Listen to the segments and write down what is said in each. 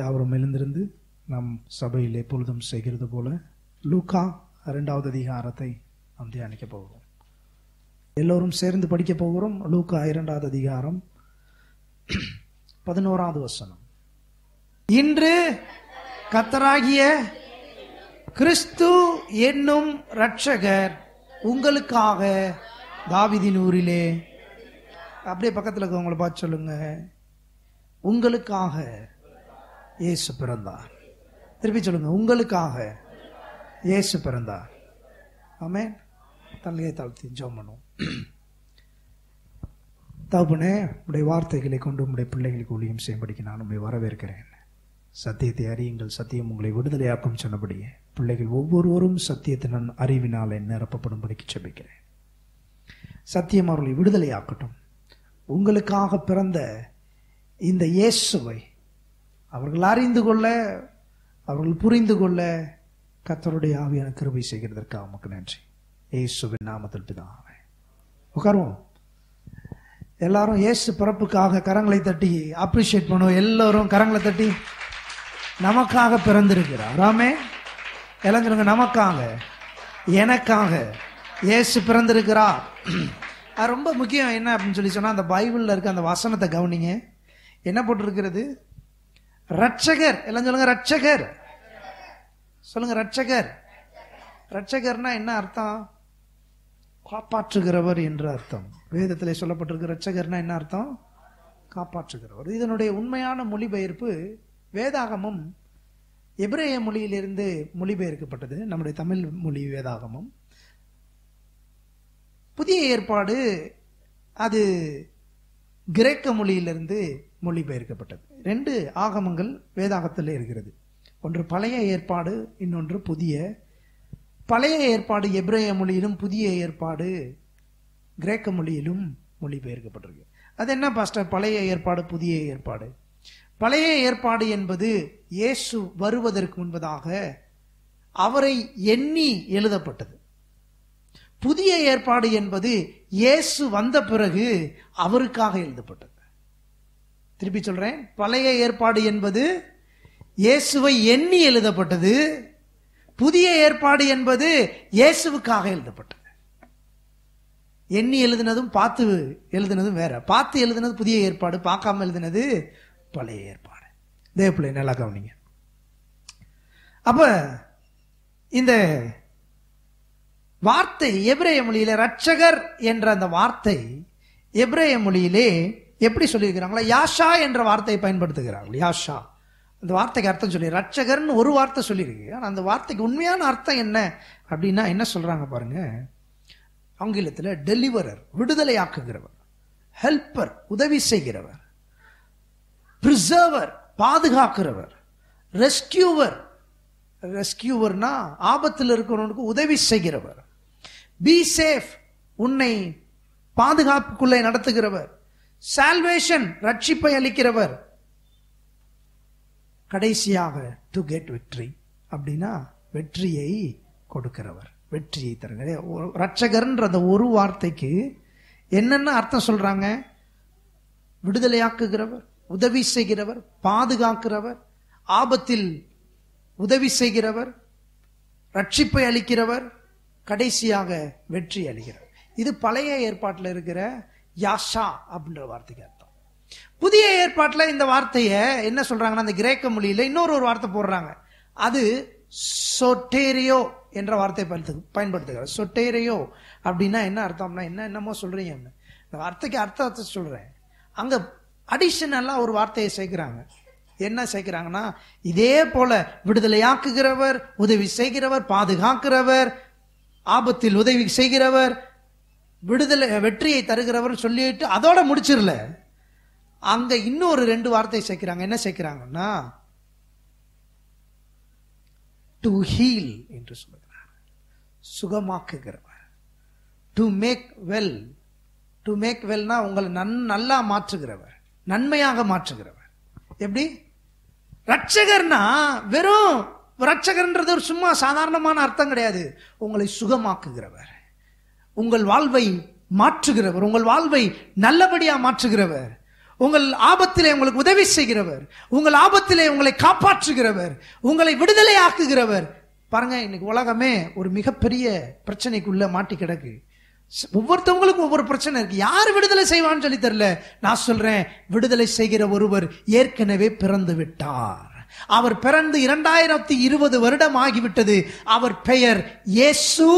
யாவரும் எழுந்திருந்து நம் சபையில் எப்பொழுதும் செய்கிறது போல லூக்கா இரண்டாவது அதிகாரத்தை நாம் தியானிக்க போகிறோம் எல்லோரும் சேர்ந்து படிக்க போகிறோம் லூக்கா இரண்டாவது அதிகாரம் பதினோராவது வசனம் இன்று கத்தராகிய கிறிஸ்து என்னும் ரட்சகர் உங்களுக்காக தாவிதின் ஊரிலே அப்படியே பக்கத்தில் இருக்கவங்களை பார்த்து சொல்லுங்க உங்களுக்காக இயேசு பிறந்தார் திருப்பி சொல்லுங்க உங்களுக்காக இயேசு பிறந்தார் ஆமே தலையை தாழ்த்தி ஜோமனும் பண்ணுவோம் உடைய வார்த்தைகளை கொண்டு உடைய பிள்ளைகளுக்கு ஒளியும் செய்யும்படிக்கு நான் உண்மை வரவேற்கிறேன் சத்தியத்தை அறியுங்கள் சத்தியம் உங்களை விடுதலையாக்கும் சொன்னபடியே பிள்ளைகள் ஒவ்வொருவரும் சத்தியத்தின் அறிவினாலே நிரப்பப்படும்படிக்கு செபிக்கிறேன் சத்தியம் அவர்களை விடுதலையாக்கட்டும் உங்களுக்காக பிறந்த இந்த இயேசுவை அவர்கள் அறிந்து கொள்ள அவர்கள் புரிந்து கொள்ள கத்தருடைய ஆவியான கிருபை செய்கிறதற்காக உமக்கு நன்றி ஏசுவின் நாமத்தில் பிதாவே உட்காருவோம் எல்லாரும் ஏசு பிறப்புக்காக கரங்களை தட்டி அப்ரிஷியேட் பண்ணுவோம் எல்லோரும் கரங்களை தட்டி நமக்காக பிறந்திருக்கிறார் ராமே இளைஞருங்க நமக்காக எனக்காக ஏசு பிறந்திருக்கிறார் அது ரொம்ப முக்கியம் என்ன அப்படின்னு சொல்லி சொன்னால் அந்த பைபிளில் இருக்க அந்த வசனத்தை கவனிங்க என்ன போட்டிருக்கிறது ரட்சகர் எல்லாம் சொல்லுங்க ரட்சகர் சொல்லுங்க ரட்சகர் ரட்சகர்னா என்ன அர்த்தம் காப்பாற்றுகிறவர் என்று அர்த்தம் வேதத்தில் சொல்லப்பட்டிருக்கு ரட்சகர்னா என்ன அர்த்தம் காப்பாற்றுகிறவர் இதனுடைய உண்மையான மொழிபெயர்ப்பு வேதாகமம் எபிரேய மொழியிலிருந்து மொழிபெயர்க்கப்பட்டது நம்முடைய தமிழ் மொழி வேதாகமம் புதிய ஏற்பாடு அது கிரேக்க மொழியிலிருந்து மொழிபெயர்க்கப்பட்டது ரெண்டு ஆகமங்கள் வேதாகத்தில் இருக்கிறது ஒன்று பழைய ஏற்பாடு இன்னொன்று புதிய பழைய ஏற்பாடு எப்ரேய மொழியிலும் புதிய ஏற்பாடு கிரேக்க மொழியிலும் மொழிபெயர்க்கப்பட்டிருக்கு அது என்ன பாஸ்டர் பழைய ஏற்பாடு புதிய ஏற்பாடு பழைய ஏற்பாடு என்பது இயேசு வருவதற்கு முன்பதாக அவரை எண்ணி எழுதப்பட்டது புதிய ஏற்பாடு என்பது இயேசு வந்த பிறகு அவருக்காக எழுதப்பட்டது திருப்பி சொல்றேன் பழைய ஏற்பாடு என்பது இயேசுவை எண்ணி எழுதப்பட்டது புதிய ஏற்பாடு என்பது இயேசுவுக்காக எழுதப்பட்டது எண்ணி எழுதினதும் பார்த்து எழுதினதும் வேற பார்த்து எழுதினது புதிய ஏற்பாடு பார்க்காம எழுதினது பழைய ஏற்பாடு தேவப்பிள்ளை நல்லா கவனிங்க அப்ப இந்த வார்த்தை எப்ரேய மொழியில ரட்சகர் என்ற அந்த வார்த்தை எப்ரேய மொழியிலே எப்படி சொல்லியிருக்கிறாங்களா யாஷா என்ற வார்த்தையை பயன்படுத்துகிறார்கள் யாஷா அந்த வார்த்தைக்கு அர்த்தம் சொல்லி ரட்சகர்னு ஒரு வார்த்தை சொல்லியிருக்கு ஆனால் அந்த வார்த்தைக்கு உண்மையான அர்த்தம் என்ன அப்படின்னா என்ன சொல்கிறாங்க பாருங்க ஆங்கிலத்தில் டெலிவரர் விடுதலை ஆக்குகிறவர் ஹெல்ப்பர் உதவி செய்கிறவர் பிரிசர்வர் பாதுகாக்கிறவர் ரெஸ்கியூவர் ரெஸ்கியூவர்னா ஆபத்தில் இருக்கிறவனுக்கு உதவி செய்கிறவர் பி சேஃப் உன்னை பாதுகாப்புக்குள்ளே நடத்துகிறவர் சால்வேஷன் ரட்சிப்பை அளிக்கிறவர் கடைசியாக டு கெட் வெற்றி அப்படின்னா வெற்றியை கொடுக்கிறவர் வெற்றியை தருகிற ரட்சகர்ன்ற அந்த ஒரு வார்த்தைக்கு என்னென்ன அர்த்தம் சொல்றாங்க விடுதலையாக்குகிறவர் உதவி செய்கிறவர் பாதுகாக்கிறவர் ஆபத்தில் உதவி செய்கிறவர் ரட்சிப்பை அளிக்கிறவர் கடைசியாக வெற்றி அளிக்கிறார் இது பழைய ஏற்பாட்டில் இருக்கிற யாஷா அப்படின்ற வார்த்தைக்கு அர்த்தம் புதிய ஏற்பாட்டில் இந்த வார்த்தையை என்ன சொல்றாங்கன்னா அந்த கிரேக்க மொழியில் இன்னொரு ஒரு வார்த்தை போடுறாங்க அது சொட்டேரியோ என்ற வார்த்தையை பயன்படுத்து பயன்படுத்துகிறார் சொட்டேரியோ அப்படின்னா என்ன அர்த்தம்னா என்ன என்னமோ சொல்றீங்க வார்த்தைக்கு அர்த்தத்தை சொல்றேன் அங்க அடிஷனலாக ஒரு வார்த்தையை சேர்க்கிறாங்க என்ன சேர்க்கிறாங்கன்னா இதே போல விடுதலையாக்குகிறவர் உதவி செய்கிறவர் பாதுகாக்கிறவர் ஆபத்தில் உதவி செய்கிறவர் விடுதலை வெற்றியை தருகிறவர் சொல்லிட்டு அதோட முடிச்சிடல அங்க இன்னொரு ரெண்டு வார்த்தை சேர்க்கிறாங்க என்ன சேர்க்கிறாங்கன்னா டு ஹீல் என்று சொல்லுகிறார் சுகமாக்குகிறவர் to make well to make வெல்னா உங்களை நன் நல்லா மாற்றுகிறவர் நன்மையாக மாற்றுகிறவர் எப்படி ரட்சகர்னா வெறும் விரட்சகர்ன்றது ஒரு சும்மா சாதாரணமான அர்த்தம் கிடையாது உங்களை சுகமாக்குகிறவர் உங்கள் வாழ்வை மாற்றுகிறவர் உங்கள் வாழ்வை நல்லபடியாக மாற்றுகிறவர் உங்கள் ஆபத்திலே உங்களுக்கு உதவி செய்கிறவர் உங்கள் ஆபத்திலே உங்களை காப்பாற்றுகிறவர் உங்களை விடுதலை ஆக்குகிறவர் பாருங்க இன்னைக்கு உலகமே ஒரு மிகப்பெரிய பிரச்சனைக்குள்ள மாட்டி கிடக்கு ஒவ்வொருத்தவங்களுக்கும் ஒவ்வொரு பிரச்சனை இருக்கு யார் விடுதலை செய்வான்னு சொல்லி தெரியல நான் சொல்றேன் விடுதலை செய்கிற ஒருவர் ஏற்கனவே பிறந்து விட்டார் அவர் பிறந்து இரண்டாயிரத்தி இருபது வருடம் ஆகிவிட்டது அவர் பெயர் இயேசு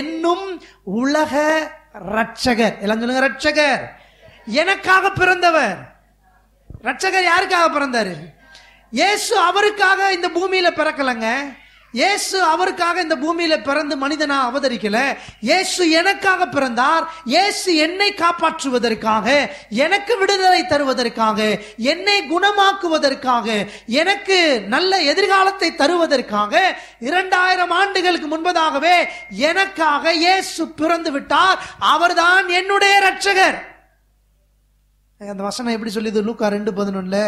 என்னும் உலக ரட்சகர் எல்லாம் சொல்லுங்க ரட்சகர் எனக்காக பிறந்தவர் ரட்சகர் யாருக்காக பிறந்தாரு இயேசு அவருக்காக இந்த பூமியில பிறக்கலங்க இயேசு அவருக்காக இந்த பூமியில பிறந்து மனிதனா அவதரிக்கல இயேசு எனக்காக பிறந்தார் இயேசு என்னை காப்பாற்றுவதற்காக எனக்கு விடுதலை தருவதற்காக என்னை குணமாக்குவதற்காக எனக்கு நல்ல எதிர்காலத்தை தருவதற்காக இரண்டாயிரம் ஆண்டுகளுக்கு முன்பதாகவே எனக்காக இயேசு பிறந்து விட்டார் அவர்தான் என்னுடைய ரட்சகர் அந்த வசனம் எப்படி சொல்லியது லூக்கா ரெண்டு பதினொன்னுல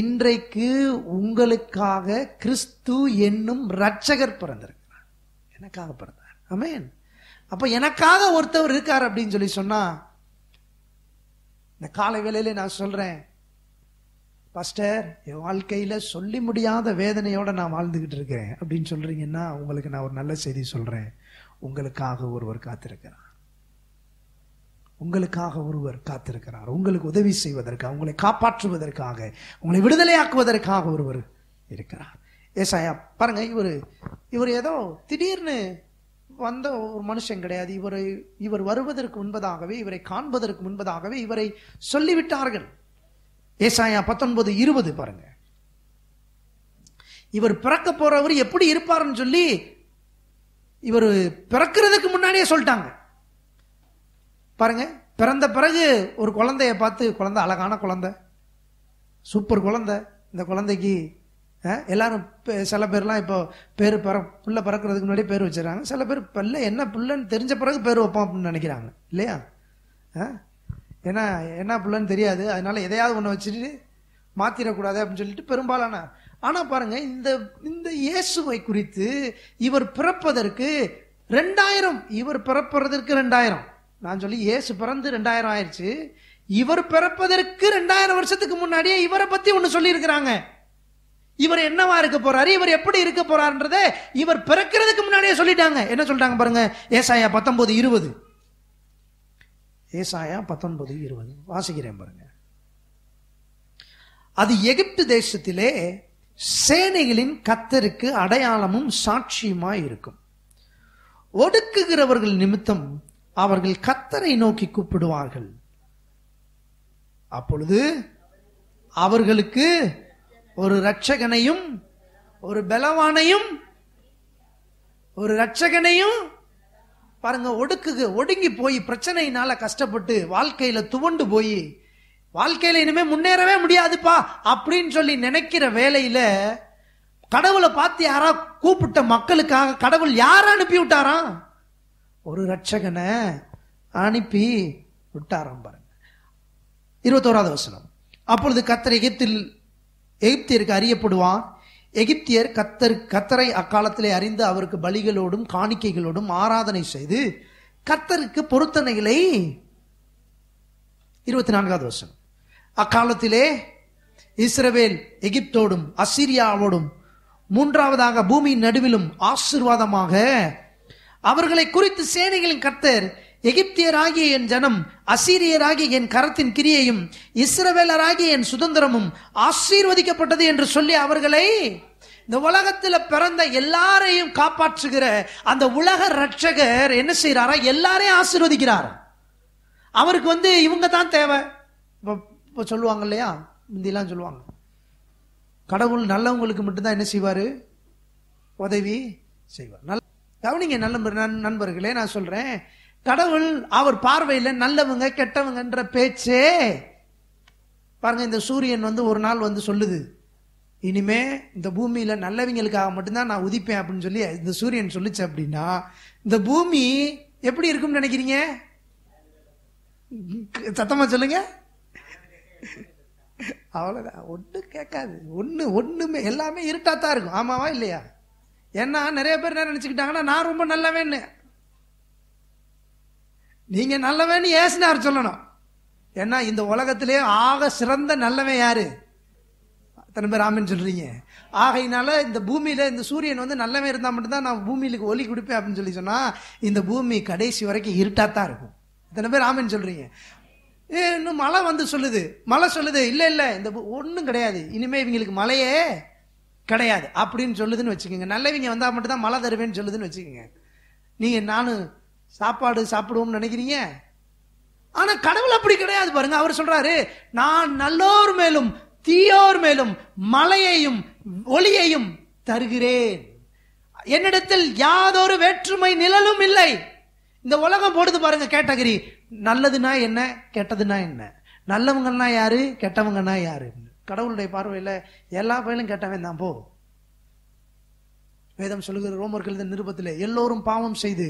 இன்றைக்கு உங்களுக்காக கிறிஸ்து என்னும் ரட்சகர் பிறந்திருக்கிறார் எனக்காக பிறந்தார் அமேன் அப்ப எனக்காக ஒருத்தவர் இருக்கார் அப்படின்னு சொல்லி சொன்னா இந்த காலை வேலையில நான் சொல்றேன் பாஸ்டர் என் வாழ்க்கையில சொல்லி முடியாத வேதனையோட நான் வாழ்ந்துகிட்டு இருக்கிறேன் அப்படின்னு சொல்றீங்கன்னா உங்களுக்கு நான் ஒரு நல்ல செய்தி சொல்றேன் உங்களுக்காக ஒருவர் காத்திருக்கிறார் உங்களுக்காக ஒருவர் காத்திருக்கிறார் உங்களுக்கு உதவி செய்வதற்காக உங்களை காப்பாற்றுவதற்காக உங்களை விடுதலையாக்குவதற்காக ஒருவர் இருக்கிறார் ஏசாயா பாருங்க இவர் இவர் ஏதோ திடீர்னு வந்த ஒரு மனுஷன் கிடையாது இவரை இவர் வருவதற்கு முன்பதாகவே இவரை காண்பதற்கு முன்பதாகவே இவரை சொல்லிவிட்டார்கள் ஏசாயா பத்தொன்பது இருபது பாருங்க இவர் பிறக்க போறவர் எப்படி இருப்பார்னு சொல்லி இவர் பிறக்கிறதுக்கு முன்னாடியே சொல்லிட்டாங்க பாருங்க பிறந்த பிறகு ஒரு குழந்தைய பார்த்து குழந்தை அழகான குழந்தை சூப்பர் குழந்தை இந்த குழந்தைக்கு எல்லாரும் சில பேர்லாம் இப்போ பேர் பிற பிள்ளை பிறக்கிறதுக்கு முன்னாடி பேர் வச்சுறாங்க சில பேர் பிள்ளை என்ன பிள்ளைன்னு தெரிஞ்ச பிறகு பேர் வைப்போம் அப்படின்னு நினைக்கிறாங்க இல்லையா ஏன்னா என்ன பிள்ளைன்னு தெரியாது அதனால எதையாவது ஒன்று வச்சுட்டு மாற்றிடக்கூடாது அப்படின்னு சொல்லிட்டு பெரும்பாலான ஆனால் பாருங்கள் இந்த இந்த இயேசுவை குறித்து இவர் பிறப்பதற்கு ரெண்டாயிரம் இவர் பிறப்புறதற்கு ரெண்டாயிரம் நான் சொல்லி ஏசு பிறந்து ரெண்டாயிரம் ஆயிடுச்சு இவர் பிறப்பதற்கு ரெண்டாயிரம் வருஷத்துக்கு முன்னாடியே இவரை பத்தி ஒன்று சொல்லியிருக்கிறாங்க இவர் என்னவா இருக்க போறாரு இவர் எப்படி இருக்க போறாருன்றத இவர் பிறக்கிறதுக்கு முன்னாடியே சொல்லிட்டாங்க என்ன சொல்லிட்டாங்க பாருங்க ஏசாயா பத்தொன்பது இருபது ஏசாயா பத்தொன்பது இருபது வாசிக்கிறேன் பாருங்க அது எகிப்து தேசத்திலே சேனைகளின் கத்தருக்கு அடையாளமும் சாட்சியுமாய் இருக்கும் ஒடுக்குகிறவர்கள் நிமித்தம் அவர்கள் கத்தரை நோக்கி கூப்பிடுவார்கள் அப்பொழுது அவர்களுக்கு ஒரு ரட்சகனையும் ஒரு பலவானையும் ஒரு ரட்சகனையும் பாருங்க ஒடுக்குக்கு ஒடுங்கி போய் பிரச்சனையினால கஷ்டப்பட்டு வாழ்க்கையில துவண்டு போய் வாழ்க்கையில இனிமே முன்னேறவே முடியாதுப்பா அப்படின்னு சொல்லி நினைக்கிற வேலையில கடவுளை பார்த்து யாரா கூப்பிட்ட மக்களுக்காக கடவுள் யார அனுப்பி விட்டாராம் ஒரு ரட்சகனை அனுப்பி விட்டாராம் பாருங்க இருபத்தோராவது வசனம் அப்பொழுது கத்தர் எகிப்தில் எகிப்தியருக்கு அறியப்படுவான் எகிப்தியர் கத்தர் கத்தரை அக்காலத்திலே அறிந்து அவருக்கு பலிகளோடும் காணிக்கைகளோடும் ஆராதனை செய்து கத்தருக்கு பொருத்தனைகளை இருபத்தி நான்காவது வருஷம் அக்காலத்திலே இஸ்ரவேல் எகிப்தோடும் அசிரியாவோடும் மூன்றாவதாக பூமியின் நடுவிலும் ஆசிர்வாதமாக அவர்களை குறித்து சேனைகளின் கர்த்தர் எகிப்தியராகிய என் ஜனம் அசீரியராகிய என் கரத்தின் கிரியையும் இஸ்ரவேலராகிய என் சுதந்திரமும் ஆசீர்வதிக்கப்பட்டது என்று சொல்லி அவர்களை இந்த உலகத்தில் பிறந்த எல்லாரையும் காப்பாற்றுகிற அந்த உலக ரட்சகர் என்ன செய்கிறாரா எல்லாரையும் ஆசீர்வதிக்கிறார் அவருக்கு வந்து இவங்க தான் தேவை இப்போ சொல்லுவாங்க இல்லையா முந்திலாம் சொல்லுவாங்க கடவுள் நல்லவங்களுக்கு மட்டும்தான் என்ன செய்வார் உதவி செய்வார் நல்ல கவனிங்க நல்ல நண்பர்களே நான் சொல்றேன் கடவுள் அவர் பார்வையில் நல்லவங்க கெட்டவங்கன்ற பேச்சே பாருங்க இந்த சூரியன் வந்து ஒரு நாள் வந்து சொல்லுது இனிமே இந்த பூமியில் நல்லவங்களுக்காக மட்டும்தான் நான் உதிப்பேன் அப்படின்னு சொல்லி இந்த சூரியன் சொல்லிச்சு அப்படின்னா இந்த பூமி எப்படி இருக்கும்னு நினைக்கிறீங்க சத்தமா சொல்லுங்க அவ்வளோதான் ஒன்றும் கேட்காது ஒன்று ஒன்றுமே எல்லாமே இருட்டாக தான் இருக்கும் ஆமாவா இல்லையா ஏன்னா நிறைய பேர் என்ன நினச்சிக்கிட்டாங்கன்னா நான் ரொம்ப நல்லவேன்னு நீங்கள் நல்லவேன்னு ஏசுனார் சொல்லணும் ஏன்னா இந்த உலகத்திலே ஆக சிறந்த நல்லவன் யாரு அத்தனை பேர் ஆமின்னு சொல்கிறீங்க ஆகையினால இந்த பூமியில் இந்த சூரியன் வந்து நல்லவன் இருந்தால் மட்டும்தான் நான் பூமியிலுக்கு ஒலி கொடுப்பேன் அப்படின்னு சொல்லி சொன்னால் இந்த பூமி கடைசி வரைக்கும் இருட்டாக தான் இருக்கும் இத்தனை பேர் ஆமின்னு சொல்கிறீங்க ஏ இன்னும் மழை வந்து சொல்லுது மழை சொல்லுது இல்லை இல்லை இந்த ஒன்றும் கிடையாது இனிமேல் இவங்களுக்கு மழையே கிடையாது அப்படின்னு சொல்லுதுன்னு வச்சுக்கோங்க நல்லவங்க வந்தால் மட்டும்தான் மழை தருவேன்னு சொல்லுதுன்னு வச்சுக்கோங்க நீங்கள் நானும் சாப்பாடு சாப்பிடுவோம்னு நினைக்கிறீங்க ஆனால் கடவுள் அப்படி கிடையாது பாருங்க அவர் சொல்கிறாரு நான் நல்லோர் மேலும் தீயோர் மேலும் மலையையும் ஒளியையும் தருகிறேன் என்னிடத்தில் யாதொரு வேற்றுமை நிழலும் இல்லை இந்த உலகம் போடுது பாருங்க கேட்டகரி நல்லதுன்னா என்ன கெட்டதுன்னா என்ன நல்லவங்கன்னா யாரு கெட்டவங்கன்னா யாரு கடவுளுடைய பார்வையில் எல்லா பயலும் கேட்டவன் தான் போ வேதம் சொல்லுகிற ரோமர்கள் நிருபத்தில் எல்லோரும் பாவம் செய்து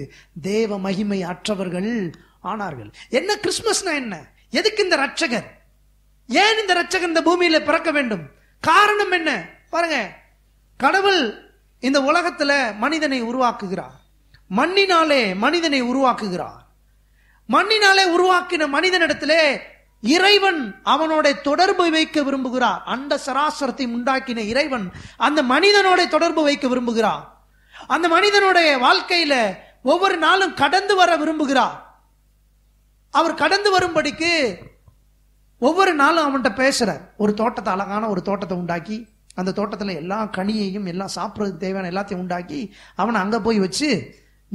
தேவ மகிமை அற்றவர்கள் ஆனார்கள் என்ன கிறிஸ்துமஸ்னா என்ன எதுக்கு இந்த ரட்சகர் ஏன் இந்த ரட்சகர் இந்த பூமியில பிறக்க வேண்டும் காரணம் என்ன பாருங்க கடவுள் இந்த உலகத்துல மனிதனை உருவாக்குகிறார் மண்ணினாலே மனிதனை உருவாக்குகிறார் மண்ணினாலே உருவாக்கின மனிதனிடத்திலே இறைவன் அவனோட தொடர்பு வைக்க விரும்புகிறார் அந்த சராசரத்தை உண்டாக்கின இறைவன் அந்த மனிதனோட தொடர்பு வைக்க விரும்புகிறார் அந்த மனிதனுடைய வாழ்க்கையில ஒவ்வொரு நாளும் கடந்து வர விரும்புகிறார் அவர் கடந்து வரும்படிக்கு ஒவ்வொரு நாளும் அவன்கிட்ட பேசுற ஒரு தோட்டத்தை அழகான ஒரு தோட்டத்தை உண்டாக்கி அந்த தோட்டத்தில் எல்லா கனியையும் எல்லாம் சாப்பிட்றதுக்கு தேவையான எல்லாத்தையும் உண்டாக்கி அவனை அங்கே போய் வச்சு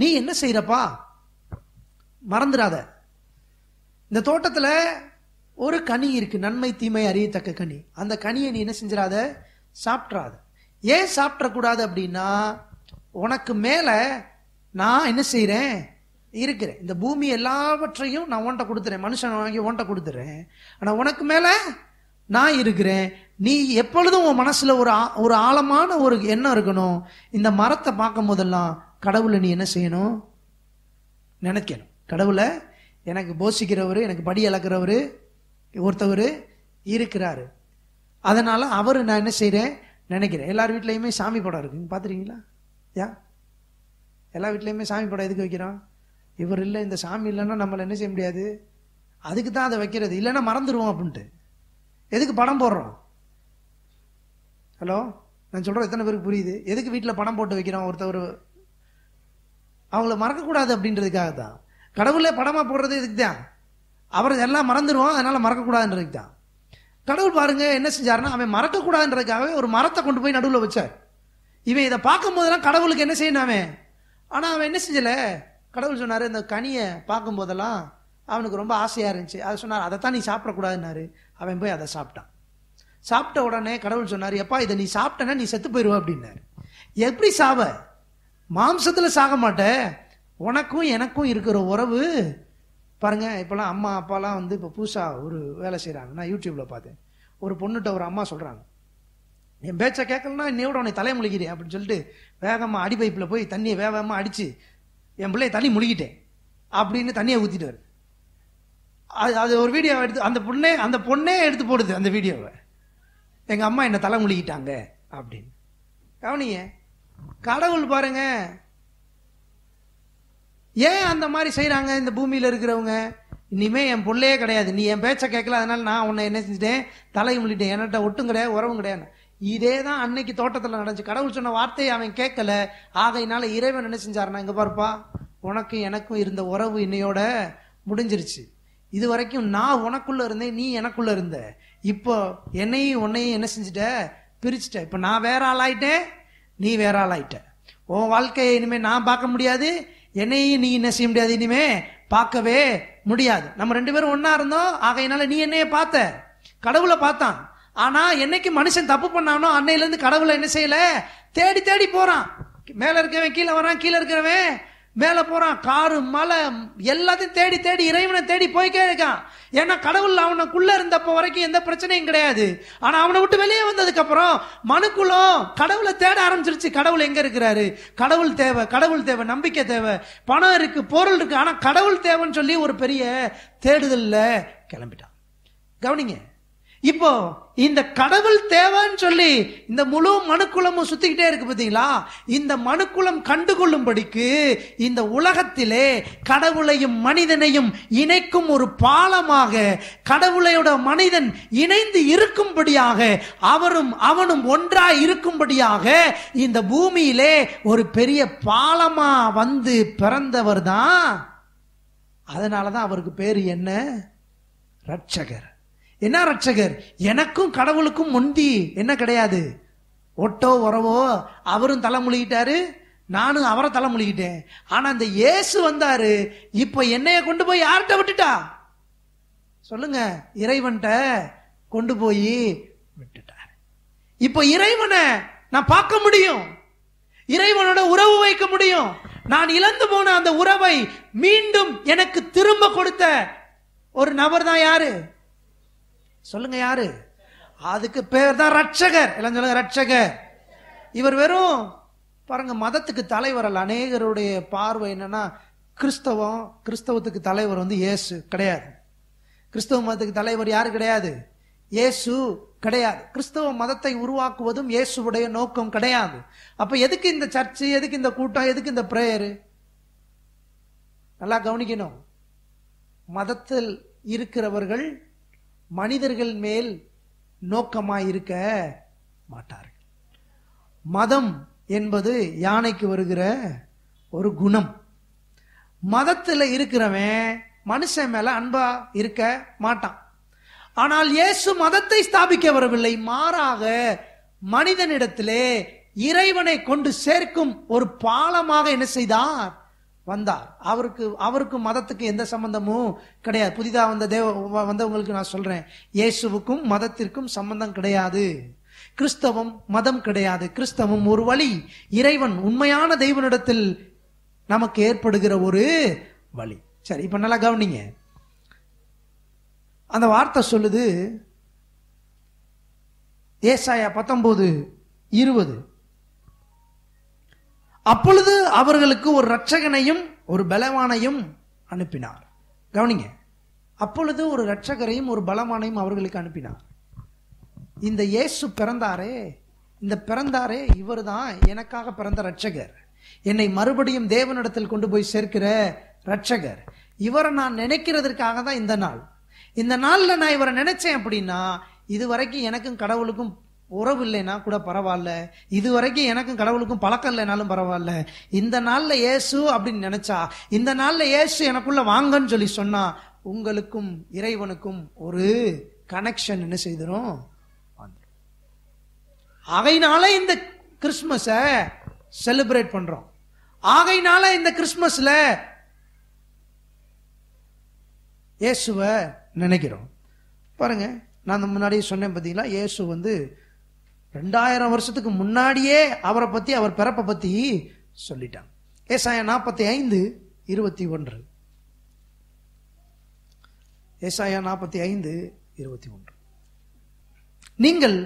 நீ என்ன செய்கிறப்பா மறந்துடாத இந்த தோட்டத்தில் ஒரு கனி இருக்கு நன்மை தீமை அறியத்தக்க கனி அந்த கனியை நீ என்ன செஞ்சிடாத சாப்பிட்றாத ஏன் சாப்பிடக்கூடாது அப்படின்னா உனக்கு மேலே நான் என்ன செய்கிறேன் இருக்கிறேன் இந்த பூமி எல்லாவற்றையும் நான் ஓண்ட கொடுத்துறேன் மனுஷன் வாங்கி ஓண்ட கொடுத்துறேன் ஆனால் உனக்கு மேலே நான் இருக்கிறேன் நீ எப்பொழுதும் உன் மனசில் ஒரு ஒரு ஆழமான ஒரு எண்ணம் இருக்கணும் இந்த மரத்தை பார்க்கும் போதெல்லாம் கடவுளை நீ என்ன செய்யணும் நினைக்கணும் கடவுளை எனக்கு போஷிக்கிறவர் எனக்கு படி அளக்கிறவர் ஒருத்தவர் இருக்கிறாரு அதனால் அவர் நான் என்ன செய்கிறேன் நினைக்கிறேன் எல்லார் வீட்லேயுமே சாமி படம் இருக்குங்க பார்த்துருக்கீங்களா யா எல்லா வீட்லேயுமே சாமி படம் எதுக்கு வைக்கிறோம் இவர் இல்லை இந்த சாமி இல்லைன்னா நம்மளை என்ன செய்ய முடியாது அதுக்கு தான் அதை வைக்கிறது இல்லைன்னா மறந்துடுவோம் அப்படின்ட்டு எதுக்கு படம் போடுறோம் ஹலோ நான் சொல்கிறேன் எத்தனை பேருக்கு புரியுது எதுக்கு வீட்டில் படம் போட்டு வைக்கிறோம் ஒருத்தவர் அவங்கள மறக்கக்கூடாது அப்படின்றதுக்காக தான் கடவுளே படமாக போடுறது இதுக்கு தான் அவர் எல்லாம் மறந்துடுவோம் அதனால் மறக்கக்கூடாதுன்றது தான் கடவுள் பாருங்க என்ன செஞ்சாருன்னா அவன் மறக்கக்கூடாதுன்றதுக்காகவே ஒரு மரத்தை கொண்டு போய் நடுவில் வச்சார் இவன் இதை பார்க்கும் போதெல்லாம் கடவுளுக்கு என்ன செய்யணும் அவன் ஆனால் அவன் என்ன செஞ்சலை கடவுள் சொன்னார் இந்த கனியை பார்க்கும் போதெல்லாம் அவனுக்கு ரொம்ப ஆசையாக இருந்துச்சு அதை சொன்னார் அதைத்தான் நீ சாப்பிடக்கூடாதுன்னாரு அவன் போய் அதை சாப்பிட்டான் சாப்பிட்ட உடனே கடவுள் சொன்னார் எப்பா இதை நீ சாப்பிட்டனா நீ செத்து போயிடுவ அப்படின்னாரு எப்படி சாவ மாம்சத்தில் சாக மாட்ட உனக்கும் எனக்கும் இருக்கிற உறவு பாருங்கள் இப்போல்லாம் அம்மா அப்பாலாம் வந்து இப்போ புதுசாக ஒரு வேலை செய்கிறாங்க நான் யூடியூப்பில் பார்த்தேன் ஒரு பொண்ணுகிட்ட ஒரு அம்மா சொல்கிறாங்க என் பேச்சை கேட்கலன்னா இன்னையோட உன்னை தலையை முழுகிறேன் அப்படின்னு சொல்லிட்டு வேகமாக அடி பைப்பில் போய் தண்ணியை வேகமாக அடித்து என் பிள்ளைய தண்ணி முழுகிட்டேன் அப்படின்னு தண்ணியை ஊற்றிட்டு வருது அது அது ஒரு வீடியோ எடுத்து அந்த பொண்ணே அந்த பொண்ணே எடுத்து போடுது அந்த வீடியோவை எங்கள் அம்மா என்னை தலை முழுகிட்டாங்க அப்படின்னு கவனிங்க கடவுள் பாருங்கள் ஏன் அந்த மாதிரி செய்கிறாங்க இந்த பூமியில் இருக்கிறவங்க இனிமேல் என் பிள்ளையே கிடையாது நீ என் பேச்சை கேட்கல அதனால் நான் உன்னை என்ன செஞ்சுட்டேன் தலை முள்ளிட்டேன் என்கிட்ட ஒட்டும் கிடையாது உறவும் கிடையாது இதே தான் அன்னைக்கு தோட்டத்தில் நடந்துச்சு கடவுள் சொன்ன வார்த்தையை அவன் கேட்கல ஆகையினால இறைவன் என்ன செஞ்சாருனா இங்கே பார்ப்பா உனக்கும் எனக்கும் இருந்த உறவு இன்னையோட முடிஞ்சிருச்சு இது வரைக்கும் நான் உனக்குள்ளே இருந்தேன் நீ எனக்குள்ளே இருந்த இப்போ என்னையும் உன்னையும் என்ன செஞ்சுட்ட பிரிச்சுட்ட இப்போ நான் வேற ஆளாயிட்டேன் நீ வேற ஆளாயிட்ட உன் வாழ்க்கையை இனிமேல் நான் பார்க்க முடியாது என்னையும் நீ என்ன செய்ய முடியாது இனிமே பார்க்கவே முடியாது நம்ம ரெண்டு பேரும் ஒன்னா இருந்தோம் ஆகையினால நீ என்னைய பார்த்த கடவுளை பார்த்தான் ஆனா என்னைக்கு மனுஷன் தப்பு பண்ணானோ அன்னையிலேருந்து கடவுளை என்ன செய்யல தேடி தேடி போறான் மேல இருக்கவன் கீழே வரான் கீழே இருக்கிறவன் மேலே போகிறான் காரு மலை எல்லாத்தையும் தேடி தேடி இறைவனை தேடி போய்க்கே இருக்கான் ஏன்னா கடவுள் அவனுக்குள்ளே இருந்தப்போ வரைக்கும் எந்த பிரச்சனையும் கிடையாது ஆனால் அவனை விட்டு வெளியே வந்ததுக்கப்புறம் மனுக்குளம் கடவுளை தேட ஆரம்பிச்சிருச்சு கடவுள் எங்கே இருக்கிறாரு கடவுள் தேவை கடவுள் தேவை நம்பிக்கை தேவை பணம் இருக்குது பொருள் இருக்குது ஆனால் கடவுள் தேவைன்னு சொல்லி ஒரு பெரிய தேடுதலில் கிளம்பிட்டான் கவனிங்க இப்போ இந்த கடவுள் தேவைன்னு சொல்லி இந்த முழு மனுக்குளமும் சுத்திக்கிட்டே இருக்கு பார்த்தீங்களா இந்த மனுக்குளம் கண்டுகொள்ளும்படிக்கு இந்த உலகத்திலே கடவுளையும் மனிதனையும் இணைக்கும் ஒரு பாலமாக கடவுளையோட மனிதன் இணைந்து இருக்கும்படியாக அவரும் அவனும் ஒன்றாய் இருக்கும்படியாக இந்த பூமியிலே ஒரு பெரிய பாலமா வந்து பிறந்தவர் தான் அதனாலதான் தான் அவருக்கு பேர் என்ன ரட்சகர் என்ன ரட்சகர் எனக்கும் கடவுளுக்கும் முந்தி என்ன கிடையாது ஒட்டோ உறவோ அவரும் தலை முழுகிட்டாரு நானும் அவரை தலை முழுகிட்டேன் ஆனா அந்த இயேசு வந்தாரு இப்ப என்னைய கொண்டு போய் யார்கிட்ட விட்டுட்டா சொல்லுங்க இறைவன்கிட்ட கொண்டு போய் விட்டுட்டாரு இப்ப இறைவனை நான் பார்க்க முடியும் இறைவனோட உறவு வைக்க முடியும் நான் இழந்து போன அந்த உறவை மீண்டும் எனக்கு திரும்ப கொடுத்த ஒரு நபர் தான் யாரு சொல்லுங்க யாரு அதுக்கு பேர் தான் ரட்சகர் எல்லாம் சொல்லுங்க ரட்சகர் இவர் வெறும் பாருங்க மதத்துக்கு தலைவர் அல்ல அநேகருடைய பார்வை என்னன்னா கிறிஸ்தவம் கிறிஸ்தவத்துக்கு தலைவர் வந்து இயேசு கிடையாது கிறிஸ்தவ மதத்துக்கு தலைவர் யாரு கிடையாது இயேசு கிடையாது கிறிஸ்தவ மதத்தை உருவாக்குவதும் இயேசுடைய நோக்கம் கிடையாது அப்ப எதுக்கு இந்த சர்ச்சு எதுக்கு இந்த கூட்டம் எதுக்கு இந்த பிரேயரு நல்லா கவனிக்கணும் மதத்தில் இருக்கிறவர்கள் மனிதர்கள் மேல் நோக்கமாக இருக்க மாட்டார்கள் மதம் என்பது யானைக்கு வருகிற ஒரு குணம் மதத்தில் இருக்கிறவன் மனுஷன் மேல அன்பா இருக்க மாட்டான் ஆனால் இயேசு மதத்தை ஸ்தாபிக்க வரவில்லை மாறாக மனிதனிடத்திலே இறைவனை கொண்டு சேர்க்கும் ஒரு பாலமாக என்ன செய்தார் வந்தார் அவருக்கு அவருக்கும் மதத்துக்கு எந்த சம்பந்தமும் கிடையாது புதிதாக வந்த தேவ வந்தவங்களுக்கு நான் சொல்றேன் இயேசுவுக்கும் மதத்திற்கும் சம்பந்தம் கிடையாது கிறிஸ்தவம் மதம் கிடையாது கிறிஸ்தவம் ஒரு வழி இறைவன் உண்மையான தெய்வனிடத்தில் நமக்கு ஏற்படுகிற ஒரு வழி சரி இப்ப நல்லா கவனிங்க அந்த வார்த்தை சொல்லுது ஏசாயா பத்தொன்பது இருபது அப்பொழுது அவர்களுக்கு ஒரு ரட்சகனையும் ஒரு பலவானையும் அனுப்பினார் கவனிங்க அப்பொழுது ஒரு ரட்சகரையும் ஒரு பலவானையும் அவர்களுக்கு அனுப்பினார் இந்த இயேசு பிறந்தாரே இந்த பிறந்தாரே இவர் தான் எனக்காக பிறந்த ரட்சகர் என்னை மறுபடியும் தேவனிடத்தில் கொண்டு போய் சேர்க்கிற ரட்சகர் இவரை நான் நினைக்கிறதுக்காக தான் இந்த நாள் இந்த நாளில் நான் இவரை நினைச்சேன் அப்படின்னா இதுவரைக்கும் எனக்கும் கடவுளுக்கும் உறவு இல்லைன்னா கூட பரவாயில்ல இது வரைக்கும் எனக்கும் கடவுளுக்கும் பழக்கம் இல்லைனாலும் பரவாயில்ல இந்த நாளில் ஏசு அப்படின்னு நினைச்சா இந்த நாளில் ஏசு எனக்குள்ள வாங்கன்னு சொல்லி சொன்னா உங்களுக்கும் இறைவனுக்கும் ஒரு கனெக்ஷன் என்ன செய்திரும் ஆகையினால இந்த கிறிஸ்மஸை செலிப்ரேட் பண்றோம் ஆகையினால இந்த கிறிஸ்மஸ்ல இயேசுவ நினைக்கிறோம் பாருங்க நான் முன்னாடியே சொன்னேன் பார்த்தீங்களா இயேசு வந்து ரெண்டாயிரம் வருஷத்துக்கு முன்னாடியே அவரை பற்றி அவர் பிறப்பை பற்றி சொல்லிட்டான் ஏசாய நாற்பத்தி ஐந்து இருபத்தி ஒன்று ஏசாயா நாற்பத்தி ஐந்து இருபத்தி ஒன்று நீங்கள்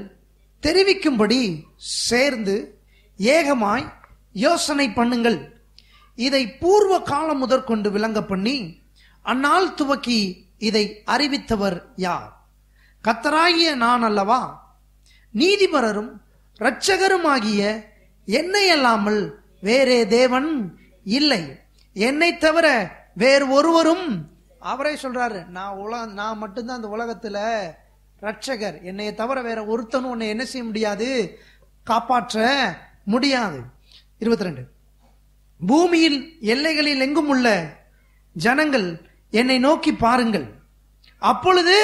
தெரிவிக்கும்படி சேர்ந்து ஏகமாய் யோசனை பண்ணுங்கள் இதை பூர்வ காலம் முதற்கொண்டு விளங்க பண்ணி அந்நாள் துவக்கி இதை அறிவித்தவர் யார் கத்தராகிய நான் அல்லவா நீதிபரரும் இரட்சகருமாகிய என்னை அல்லாமல் வேறே தேவன் இல்லை என்னை தவிர வேறு ஒருவரும் அவரே சொல்றாரு நான் உல நான் மட்டும்தான் அந்த உலகத்துல ரட்சகர் என்னைய தவிர வேற ஒருத்தனும் உன்னை என்ன செய்ய முடியாது காப்பாற்ற முடியாது இருபத்தி ரெண்டு பூமியில் எல்லைகளில் எங்கும் உள்ள ஜனங்கள் என்னை நோக்கி பாருங்கள் அப்பொழுது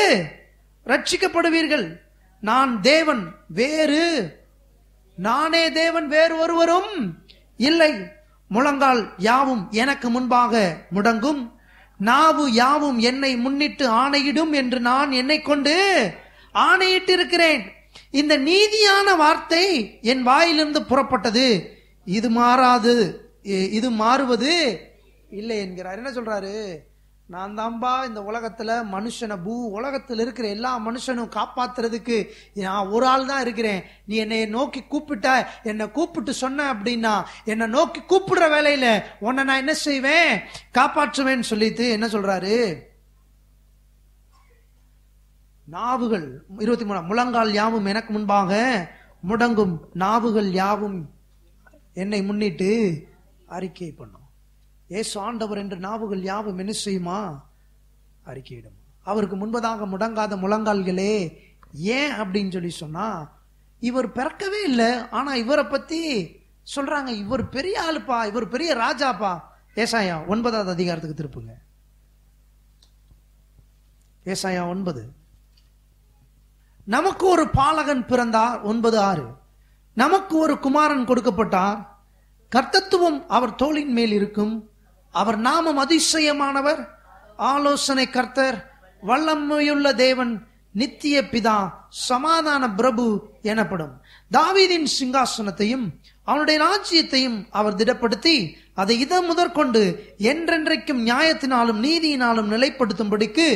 ரட்சிக்கப்படுவீர்கள் நான் தேவன் வேறு நானே தேவன் வேறு ஒருவரும் இல்லை முழங்கால் யாவும் எனக்கு முன்பாக முடங்கும் நாவு யாவும் என்னை முன்னிட்டு ஆணையிடும் என்று நான் என்னை கொண்டு ஆணையிட்டிருக்கிறேன் இந்த நீதியான வார்த்தை என் வாயிலிருந்து புறப்பட்டது இது மாறாது இது மாறுவது இல்லை என்கிறார் என்ன சொல்றாரு நான் தான்பா இந்த உலகத்தில் மனுஷனை பூ உலகத்தில் இருக்கிற எல்லா மனுஷனும் காப்பாத்துறதுக்கு நான் ஒரு ஆள் தான் இருக்கிறேன் நீ என்னை நோக்கி கூப்பிட்ட என்னை கூப்பிட்டு சொன்ன அப்படின்னா என்னை நோக்கி கூப்பிடுற வேலையில் உன்னை நான் என்ன செய்வேன் காப்பாற்றுவேன்னு சொல்லிட்டு என்ன சொல்றாரு நாவுகள் இருபத்தி மூணு முழங்கால் யாவும் எனக்கு முன்பாக முடங்கும் நாவுகள் யாவும் என்னை முன்னிட்டு அறிக்கை பண்ணும் ஏசு ஆண்டவர் என்று நாவுகள் யாவும் என்ன செய்யுமா அறிக்கையிடும் அவருக்கு முன்பதாக முடங்காத முழங்கால்களே ஏன் அப்படின்னு சொல்லி சொன்னா இவர் பிறக்கவே இல்லை ஆனா இவரை பத்தி சொல்றாங்க இவர் பெரிய ஆளுப்பா இவர் பெரிய ராஜாப்பா ஏசாயா ஒன்பதாவது அதிகாரத்துக்கு திருப்புங்க ஏசாயா ஒன்பது நமக்கு ஒரு பாலகன் பிறந்தார் ஒன்பது ஆறு நமக்கு ஒரு குமாரன் கொடுக்கப்பட்டார் கர்த்தத்துவம் அவர் தோளின் மேல் இருக்கும் அவர் நாமம் அதிசயமானவர் ஆலோசனை கர்த்தர் வல்லமையுள்ள தேவன் நித்திய பிதா சமாதான பிரபு எனப்படும் தாவீதின் சிங்காசனத்தையும் அவனுடைய ராஜ்யத்தையும் அவர் திடப்படுத்தி அதை இதை முதற்கொண்டு என்றென்றைக்கும் நியாயத்தினாலும் நீதியினாலும் நிலைப்படுத்தும்படிக்கு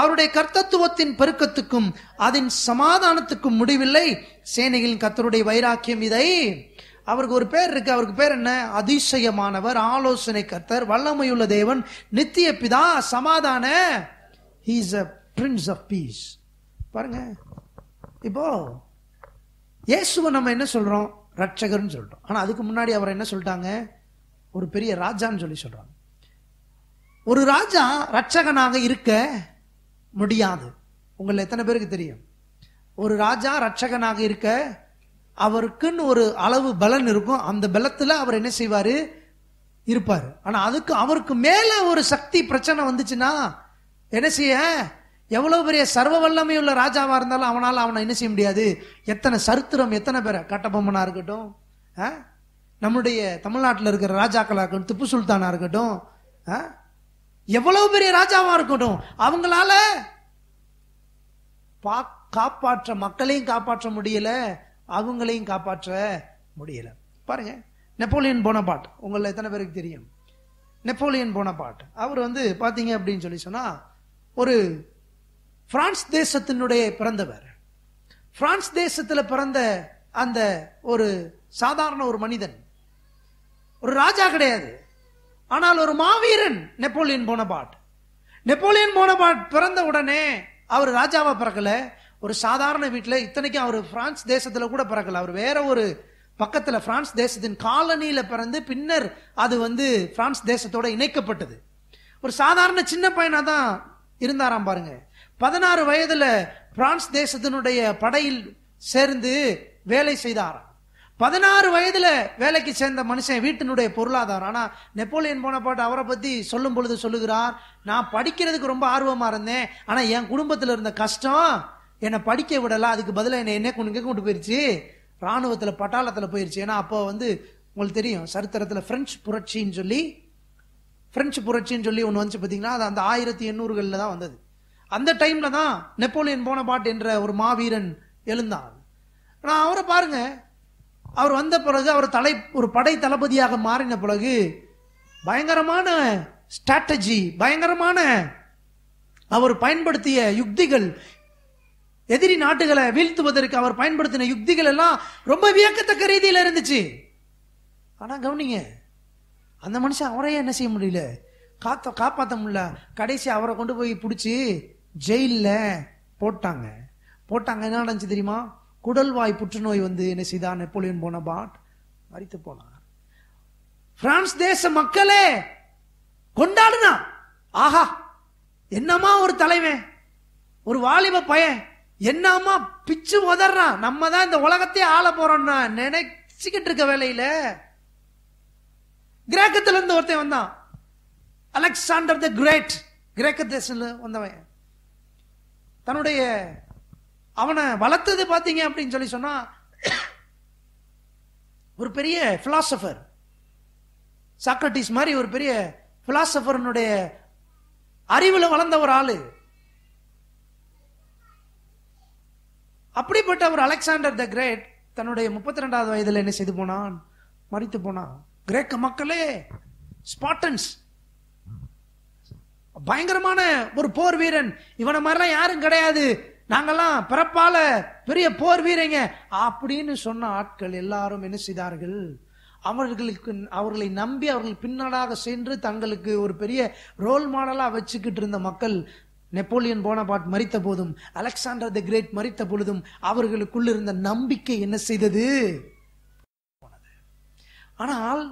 அவருடைய கர்த்தத்துவத்தின் பெருக்கத்துக்கும் அதன் சமாதானத்துக்கும் முடிவில்லை சேனையின் கத்தருடைய வைராக்கியம் இதை அவருக்கு ஒரு பேர் இருக்கு அவருக்கு பேர் என்ன அதிசயமானவர் ஆலோசனை கர்த்தர் வல்லமையுள்ள தேவன் நித்திய பிதா சமாதான he's a prince of peace பாருங்க இப்போ இயேசுவை நம்ம என்ன சொல்றோம் ரட்சகர்னு சொல்றோம் ஆனா அதுக்கு முன்னாடி அவர் என்ன சொல்லிட்டாங்க ஒரு பெரிய ராஜான்னு சொல்லி சொல்றாங்க ஒரு ராஜா ரட்சகனாக இருக்க முடியாது உங்களை எத்தனை பேருக்கு தெரியும் ஒரு ராஜா ரட்சகனாக இருக்க அவருக்குன்னு ஒரு அளவு பலன் இருக்கும் அந்த பலத்தில் அவர் என்ன செய்வார் இருப்பார் ஆனால் அதுக்கு அவருக்கு மேலே ஒரு சக்தி பிரச்சனை வந்துச்சுன்னா என்ன செய்ய எவ்வளோ பெரிய சர்வ வல்லமை உள்ள ராஜாவாக இருந்தாலும் அவனால் அவனை என்ன செய்ய முடியாது எத்தனை சரித்திரம் எத்தனை பேரை கட்டபொம்மனாக இருக்கட்டும் நம்முடைய தமிழ்நாட்டில் இருக்கிற ராஜாக்களாக இருக்கட்டும் திப்பு சுல்தானாக இருக்கட்டும் எவ்வளோ பெரிய ராஜாவாக இருக்கட்டும் அவங்களால பா காப்பாற்ற மக்களையும் காப்பாற்ற முடியல அவங்களையும் காப்பாற்ற முடியல பாருங்க நெப்போலியன் பாட்டு உங்களை எத்தனை பேருக்கு தெரியும் நெப்போலியன் பாட்டு அவர் வந்து பார்த்தீங்க அப்படின்னு சொல்லி சொன்னால் ஒரு பிரான்ஸ் தேசத்தினுடைய பிறந்தவர் பிரான்ஸ் தேசத்தில் பிறந்த அந்த ஒரு சாதாரண ஒரு மனிதன் ஒரு ராஜா கிடையாது ஆனால் ஒரு மாவீரன் நெப்போலியன் பாட்டு நெப்போலியன் போனபாட் பிறந்த உடனே அவர் ராஜாவா பிறக்கல ஒரு சாதாரண வீட்டில் இத்தனைக்கும் அவர் பிரான்ஸ் தேசத்தில் கூட பிறக்கல அவர் வேற ஒரு பக்கத்தில் பிரான்ஸ் தேசத்தின் காலனியில் பிறந்து பின்னர் அது வந்து பிரான்ஸ் தேசத்தோடு இணைக்கப்பட்டது ஒரு சாதாரண சின்ன பையனாக தான் இருந்தாராம் பாருங்க பதினாறு வயதில் பிரான்ஸ் தேசத்தினுடைய படையில் சேர்ந்து வேலை செய்தாராம் பதினாறு வயதுல வேலைக்கு சேர்ந்த மனுஷன் வீட்டினுடைய பொருளாதாரம் ஆனா நெப்போலியன் போன பாட்டு அவரை பத்தி சொல்லும் பொழுது சொல்லுகிறார் நான் படிக்கிறதுக்கு ரொம்ப ஆர்வமா இருந்தேன் ஆனா என் குடும்பத்தில் இருந்த கஷ்டம் என்னை படிக்க விடலாம் அதுக்கு பதிலாக என்னை என்ன கொண்டு கொண்டு போயிடுச்சு இராணுவத்தில் பட்டாளத்தில் போயிடுச்சு ஏன்னா அப்போ வந்து உங்களுக்கு தெரியும் சரித்திரத்தில் ஃப்ரெஞ்சு புரட்சின்னு சொல்லி ஃப்ரெஞ்சு புரட்சின்னு சொல்லி ஒன்று வந்துச்சு பார்த்தீங்கன்னா அது அந்த ஆயிரத்தி எண்ணூறுகளில் தான் வந்தது அந்த டைமில் தான் நெப்போலியன் போனபாட் என்ற ஒரு மாவீரன் எழுந்தான் நான் அவரை பாருங்க அவர் வந்த பிறகு அவர் தலை ஒரு படை தளபதியாக மாறின பிறகு பயங்கரமான ஸ்ட்ராட்டஜி பயங்கரமான அவர் பயன்படுத்திய யுக்திகள் எதிரி நாட்டுகளை வீழ்த்துவதற்கு அவர் பயன்படுத்தின யுக்திகள் எல்லாம் ரொம்ப வியக்கத்தக்க ரீதியில் இருந்துச்சு ஆனால் கவனிங்க அந்த மனுஷன் அவரையே என்ன செய்ய முடியல காத்த காப்பாற்ற முடியல கடைசி அவரை கொண்டு போய் பிடிச்சி ஜெயிலில் போட்டாங்க போட்டாங்க என்ன நடந்துச்சு தெரியுமா குடல்வாய் புற்றுநோய் வந்து என்ன செய்தா நெப்போலியன் போன பாட் மறித்து போனார் பிரான்ஸ் தேச மக்களே கொண்டாடுனா ஆஹா என்னமா ஒரு தலைவன் ஒரு வாலிப பையன் என்னமா பிச்சு உதறான் நம்ம தான் இந்த உலகத்தையே ஆள போறோம்னா நினைச்சுக்கிட்டு இருக்க வேலையில கிரேக்கத்துல இருந்து ஒருத்தன் வந்தான் அலெக்சாண்டர் த கிரேட் கிரேக்க தேசத்துல வந்தவன் தன்னுடைய அவனை வளர்த்தது பார்த்தீங்க அப்படின்னு சொல்லி சொன்னா ஒரு பெரிய பிலாசபர் சாக்ரட்டிஸ் மாதிரி ஒரு பெரிய பிலாசபர்னுடைய அறிவில் வளர்ந்த ஒரு ஆளு அப்படிப்பட்ட ஒரு அலெக்சாண்டர் த கிரேட் தன்னுடைய முப்பத்தி ரெண்டாவது வயதில் என்ன செய்து போனான் மறித்து போனான் கிரேக்க மக்களே ஸ்பாட்டன்ஸ் பயங்கரமான ஒரு போர் வீரன் இவனை மாதிரிலாம் யாரும் கிடையாது நாங்கெல்லாம் பிறப்பால பெரிய போர் வீரங்க அப்படின்னு சொன்ன ஆட்கள் எல்லாரும் என்ன செய்தார்கள் அவர்களுக்கு அவர்களை நம்பி அவர்கள் பின்னடாக சென்று தங்களுக்கு ஒரு பெரிய ரோல் மாடலாக வச்சுக்கிட்டு இருந்த மக்கள் நெப்போலியன் போனபாட் மறித்த போதும் அலெக்சாண்டர் த கிரேட் மறித்த பொழுதும் அவர்களுக்குள் இருந்த நம்பிக்கை என்ன செய்தது ஆனால்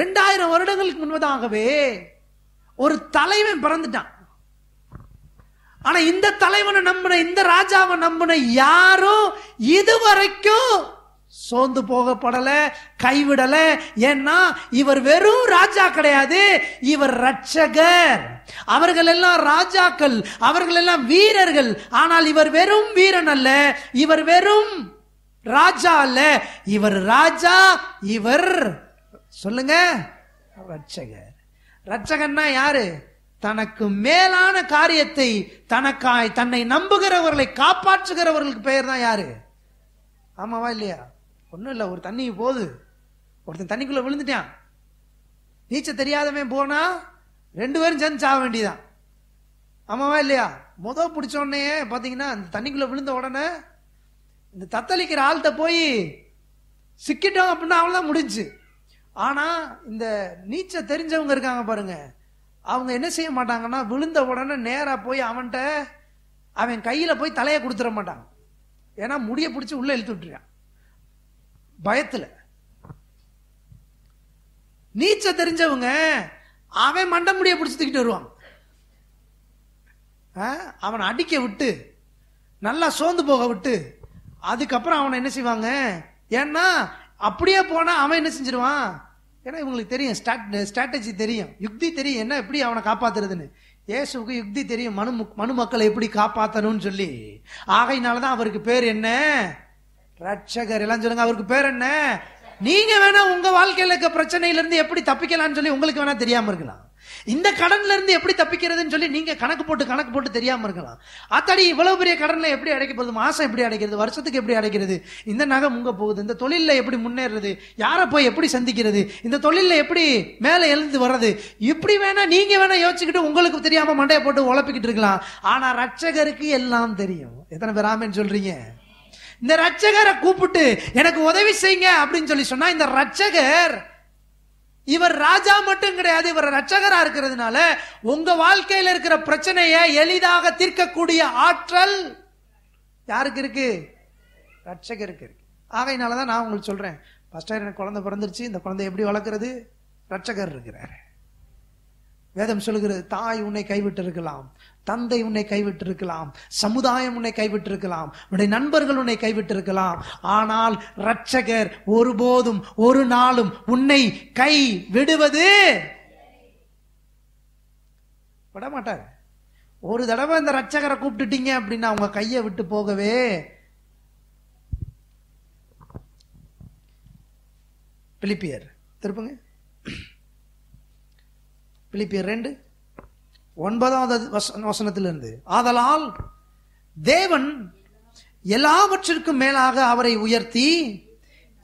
ரெண்டாயிரம் வருடங்களுக்கு முன்பதாகவே ஒரு தலைவன் பிறந்துட்டான் ஆனா இந்த தலைவனை நம்பின இந்த ராஜாவை நம்பின யாரும் இதுவரைக்கும் சோர்ந்து போகப்படல கைவிடல ஏன்னா இவர் வெறும் ராஜா கிடையாது இவர் ரட்சகர் அவர்கள் எல்லாம் ராஜாக்கள் அவர்கள் எல்லாம் வீரர்கள் ஆனால் இவர் வெறும் வீரன் அல்ல இவர் வெறும் ராஜா அல்ல இவர் ராஜா இவர் சொல்லுங்க ரட்சகர் ரட்சகன்னா யாரு தனக்கு மேலான காரியத்தை தனக்காய் தன்னை நம்புகிறவர்களை காப்பாற்றுகிறவர்களுக்கு பெயர் தான் யாரு ஆமாவா இல்லையா ஒன்றும் இல்லை ஒரு தண்ணி போகுது ஒருத்தன் தண்ணிக்குள்ளே விழுந்துட்டான் நீச்சல் தெரியாதவன் போனால் ரெண்டு பேரும் சேர்ந்து சாக வேண்டியதான் ஆமாவா இல்லையா முத பிடிச்சோடனே பார்த்தீங்கன்னா அந்த தண்ணிக்குள்ளே விழுந்த உடனே இந்த தத்தளிக்கிற ஆள்கிட்ட போய் சிக்கிட்டோம் அப்படின்னா தான் முடிஞ்சு ஆனால் இந்த நீச்சல் தெரிஞ்சவங்க இருக்காங்க பாருங்க அவங்க என்ன செய்ய மாட்டாங்கன்னா விழுந்த உடனே நேராக போய் அவன்கிட்ட அவன் கையில் போய் தலையை கொடுத்துட மாட்டான் ஏன்னா முடிய பிடிச்சி உள்ளே இழுத்து விட்டுருக்கான் பயத்தில் நீச்ச தெரிஞ்சவங்க அவன் மண்ட முடிய பிடிச்சி தூக்கிட்டு வருவான் அவனை அடிக்க விட்டு நல்லா சோர்ந்து போக விட்டு அதுக்கப்புறம் அவனை என்ன செய்வாங்க ஏன்னா அப்படியே போனால் அவன் என்ன செஞ்சிருவான் ஏன்னா இவங்களுக்கு தெரியும் ஸ்டாட் ஸ்ட்ராட்டஜி தெரியும் யுக்தி தெரியும் என்ன எப்படி அவனை காப்பாத்துறதுன்னு இயேசுக்கு யுக்தி தெரியும் மனு மனு மக்களை எப்படி காப்பாற்றணும்னு சொல்லி ஆகையினால தான் அவருக்கு பேர் என்ன ரட்சகர் எல்லாம் சொல்லுங்க அவருக்கு பேர் என்ன நீங்க வேணா உங்க வாழ்க்கையில் இருக்க பிரச்சனையில இருந்து எப்படி தப்பிக்கலாம்னு சொல்லி உங்களுக்கு வேணா தெரியாம இருக்கலாம் இந்த கடன்ல இருந்து எப்படி தப்பிக்கிறதுன்னு சொல்லி நீங்க கணக்கு போட்டு கணக்கு போட்டு தெரியாம இருக்கலாம் அத்தாடி இவ்வளவு பெரிய கடன்ல எப்படி அடைக்க போகுது மாசம் எப்படி அடைக்கிறது வருஷத்துக்கு எப்படி அடைக்கிறது இந்த நகை முங்க போகுது இந்த தொழில எப்படி முன்னேறது யாரை போய் எப்படி சந்திக்கிறது இந்த தொழில எப்படி மேல எழுந்து வர்றது இப்படி வேணா நீங்க வேணா யோசிச்சுக்கிட்டு உங்களுக்கு தெரியாம மண்டையை போட்டு உழப்பிக்கிட்டு இருக்கலாம் ஆனா ரட்சகருக்கு எல்லாம் தெரியும் எத்தனை பேர் ஆமேன்னு சொல்றீங்க இந்த ரட்சகரை கூப்பிட்டு எனக்கு உதவி செய்யுங்க அப்படின்னு சொல்லி சொன்னா இந்த ரட்சகர் இவர் ராஜா மட்டும் கிடையாது இவர் ரட்சகரா இருக்கிறதுனால உங்க வாழ்க்கையில் இருக்கிற பிரச்சனையை எளிதாக தீர்க்கக்கூடிய ஆற்றல் யாருக்கு இருக்கு ரட்சகருக்கு இருக்கு ஆகையினால தான் நான் உங்களுக்கு சொல்றேன் பஸ்டர் எனக்கு குழந்தை பிறந்துருச்சு இந்த குழந்தை எப்படி வளர்க்குறது ரட்சகர் இருக்கிறார் வேதம் சொல்லுகிறது தாய் உன்னை கைவிட்டு இருக்கலாம் தந்தை உன்னை கைவிட்டிருக்கலாம் சமுதாயம் உன்னை கைவிட்டிருக்கலாம் உன்னுடைய நண்பர்கள் உன்னை கைவிட்டிருக்கலாம் ஆனால் ரட்சகர் ஒருபோதும் ஒரு நாளும் உன்னை கை விடுவது விடமாட்டார் ஒரு தடவை இந்த ரட்சகரை கூப்பிட்டுட்டீங்க அப்படின்னா அவங்க கையை விட்டு போகவே பிலிப்பியர் திருப்புங்க பிலிப்பியர் ரெண்டு ஒன்பதாவது வசனத்திலிருந்து ஆதலால் தேவன் எல்லாவற்றிற்கும் மேலாக அவரை உயர்த்தி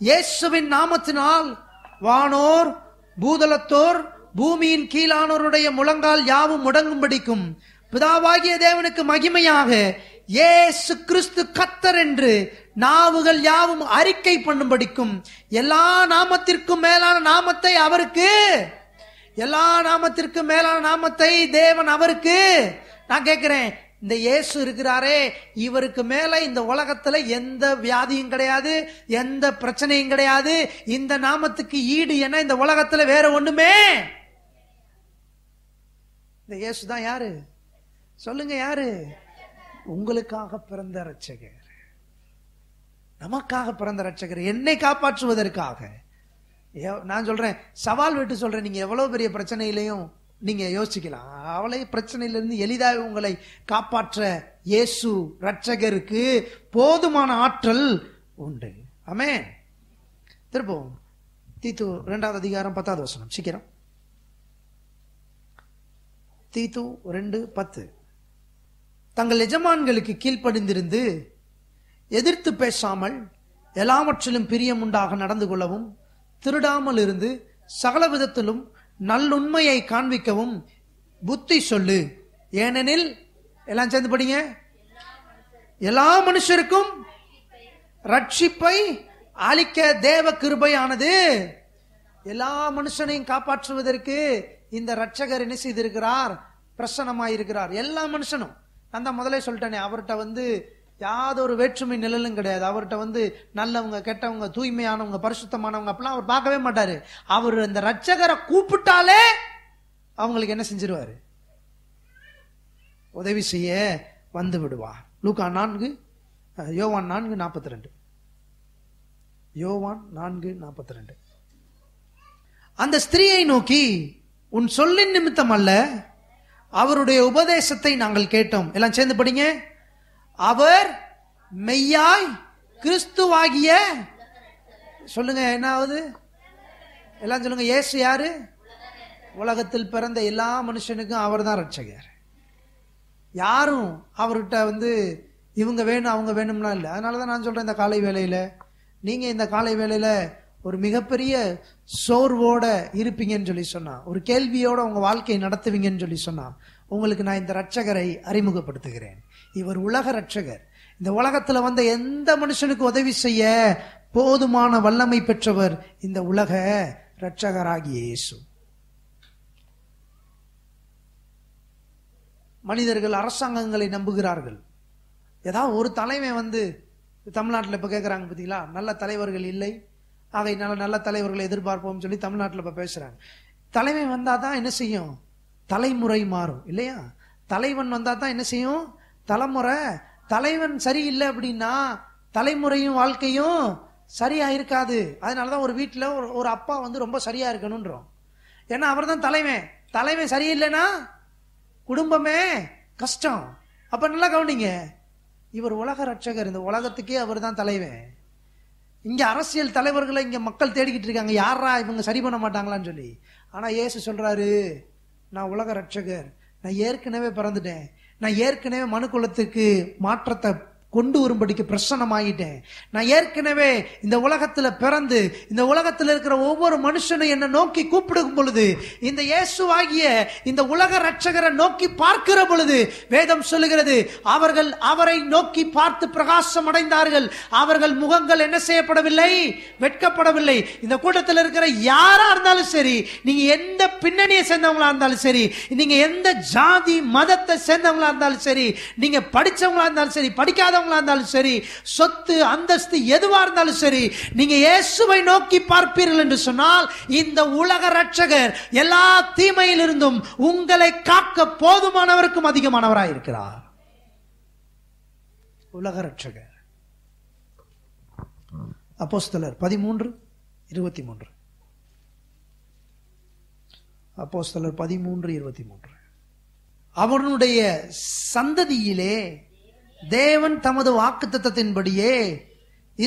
இயேசுவின் நாமத்தினால் வானோர் பூதளத்தோர் பூமியின் கீழானோருடைய முழங்கால் யாவும் முடங்கும்படிக்கும் பிதாவாகிய தேவனுக்கு மகிமையாக ஏசு கிறிஸ்து கத்தர் என்று நாவுகள் யாவும் அறிக்கை பண்ணும்படிக்கும் எல்லா நாமத்திற்கும் மேலான நாமத்தை அவருக்கு எல்லா நாமத்திற்கும் மேலான நாமத்தை தேவன் அவருக்கு நான் கேட்கிறேன் இந்த இயேசு இருக்கிறாரே இவருக்கு மேல இந்த உலகத்துல எந்த வியாதியும் கிடையாது எந்த பிரச்சனையும் கிடையாது இந்த நாமத்துக்கு ஈடு என்ன இந்த உலகத்துல வேற ஒண்ணுமே இந்த இயேசு தான் யாரு சொல்லுங்க யாரு உங்களுக்காக பிறந்த ரட்சகர் நமக்காக பிறந்த ரட்சகர் என்னை காப்பாற்றுவதற்காக நான் சொல்றேன் சவால் விட்டு சொல்றேன் நீங்க எவ்வளவு பெரிய பிரச்சனையிலையும் நீங்க யோசிக்கலாம் அவளை பிரச்சனையிலிருந்து எளிதாக உங்களை காப்பாற்ற இயேசு ரட்சகருக்கு போதுமான ஆற்றல் உண்டு ஆமே திருப்போம் தீத்து ரெண்டாவது அதிகாரம் பத்தாவது வசனம் சீக்கிரம் தீத்து ரெண்டு பத்து தங்கள் எஜமான்களுக்கு கீழ்ப்படிந்திருந்து எதிர்த்து பேசாமல் எல்லாவற்றிலும் பிரியம் உண்டாக நடந்து கொள்ளவும் திருடாமல் இருந்து சகல விதத்திலும் நல்லுண்மையை காண்பிக்கவும் புத்தி சொல்லு ஏனெனில் எல்லாம் சேர்ந்து படிங்க எல்லா மனுஷருக்கும் ரட்சிப்பை அளிக்க தேவ கிருபையானது எல்லா மனுஷனையும் காப்பாற்றுவதற்கு இந்த ரட்சகர் என்ன செய்திருக்கிறார் பிரசனமாயிருக்கிறார் எல்லா மனுஷனும் நான் தான் முதலே சொல்லிட்டேனே அவர்கிட்ட வந்து யாதொரு வேற்றுமை நிழலும் கிடையாது அவர்கிட்ட வந்து நல்லவங்க கெட்டவங்க தூய்மையானவங்க பரிசுத்தமானவங்க அப்பெல்லாம் அவர் பார்க்கவே மாட்டாரு அவர் அந்த ரட்சகரை கூப்பிட்டாலே அவங்களுக்கு என்ன செஞ்சிருவாரு உதவி செய்ய வந்து விடுவார் லூகா நான்கு யோவான் நான்கு நாற்பத்தி ரெண்டு யோவான் நான்கு நாற்பத்தி ரெண்டு அந்த ஸ்திரீயை நோக்கி உன் சொல்லின் நிமித்தம் அல்ல அவருடைய உபதேசத்தை நாங்கள் கேட்டோம் எல்லாம் சேர்ந்து படிங்க அவர் மெய்யாய் கிறிஸ்துவாகிய சொல்லுங்க என்னாவது எல்லாம் சொல்லுங்க இயேசு யாரு உலகத்தில் பிறந்த எல்லா மனுஷனுக்கும் அவர் தான் ரட்சகர் யாரும் அவர்கிட்ட வந்து இவங்க வேணும் அவங்க வேணும்னா இல்லை அதனால தான் நான் சொல்கிறேன் இந்த காலை வேலையில் நீங்கள் இந்த காலை வேலையில் ஒரு மிகப்பெரிய சோர்வோட இருப்பீங்கன்னு சொல்லி சொன்னான் ஒரு கேள்வியோட உங்கள் வாழ்க்கையை நடத்துவீங்கன்னு சொல்லி சொன்னான் உங்களுக்கு நான் இந்த ரட்சகரை அறிமுகப்படுத்துகிறேன் இவர் உலக ரட்சகர் இந்த உலகத்தில் வந்த எந்த மனுஷனுக்கு உதவி செய்ய போதுமான வல்லமை பெற்றவர் இந்த உலக ரட்சகராகியேசு இயேசு மனிதர்கள் அரசாங்கங்களை நம்புகிறார்கள் ஏதாவது ஒரு தலைமை வந்து தமிழ்நாட்டில் இப்போ கேட்குறாங்க பார்த்தீங்களா நல்ல தலைவர்கள் இல்லை ஆகை நல்ல நல்ல தலைவர்களை எதிர்பார்ப்போம்னு சொல்லி தமிழ்நாட்டில் இப்போ பேசுகிறாங்க தலைமை வந்தால் தான் என்ன செய்யும் தலைமுறை மாறும் இல்லையா தலைவன் வந்தால் தான் என்ன செய்யும் தலைமுறை தலைவன் சரியில்லை அப்படின்னா தலைமுறையும் வாழ்க்கையும் சரியா இருக்காது அதனாலதான் ஒரு வீட்டில் ஒரு ஒரு அப்பா வந்து ரொம்ப சரியா இருக்கணுன்றோம் ஏன்னா அவர் தான் தலைவன் தலைவன் சரியில்லைன்னா குடும்பமே கஷ்டம் அப்ப நல்லா கவனிங்க இவர் உலக ரட்சகர் இந்த உலகத்துக்கே அவர் தான் தலைவன் இங்க அரசியல் தலைவர்களை இங்க மக்கள் தேடிக்கிட்டு இருக்காங்க யாரா இவங்க சரி பண்ண மாட்டாங்களான்னு சொல்லி ஆனா ஏசு சொல்றாரு நான் உலக ரட்சகர் நான் ஏற்கனவே பிறந்துட்டேன் நான் ஏற்கனவே மனுக்குலத்துக்கு மாற்றத்தை கொண்டு வரும்படிக்கு பிரசனமாயிட்டேன் நான் ஏற்கனவே இந்த உலகத்தில் பிறந்து இந்த உலகத்தில் இருக்கிற ஒவ்வொரு மனுஷனும் என்னை நோக்கி கூப்பிடுக்கும் பொழுது இந்த இயேசுவாகிய இந்த உலக ரட்சகரை நோக்கி பார்க்கிற பொழுது வேதம் சொல்லுகிறது அவர்கள் அவரை நோக்கி பார்த்து பிரகாசம் அடைந்தார்கள் அவர்கள் முகங்கள் என்ன செய்யப்படவில்லை வெட்கப்படவில்லை இந்த கூட்டத்தில் இருக்கிற யாரா இருந்தாலும் சரி நீங்க எந்த பின்னணியை சேர்ந்தவங்களா இருந்தாலும் சரி நீங்க எந்த ஜாதி மதத்தை சேர்ந்தவங்களா இருந்தாலும் சரி நீங்க படிச்சவங்களா இருந்தாலும் சரி படிக்காத இருக்கிறவங்களா இருந்தாலும் சரி சொத்து அந்தஸ்து எதுவா இருந்தாலும் சரி நீங்க இயேசுவை நோக்கி பார்ப்பீர்கள் என்று சொன்னால் இந்த உலக ரட்சகர் எல்லா தீமையிலிருந்தும் உங்களை காக்க போதுமானவருக்கும் அதிகமானவராக இருக்கிறார் உலக ரட்சகர் அப்போஸ்தலர் பதிமூன்று இருபத்தி மூன்று அப்போஸ்தலர் பதிமூன்று இருபத்தி மூன்று அவனுடைய சந்ததியிலே தேவன் தமது வாக்கு திட்டத்தின்படியே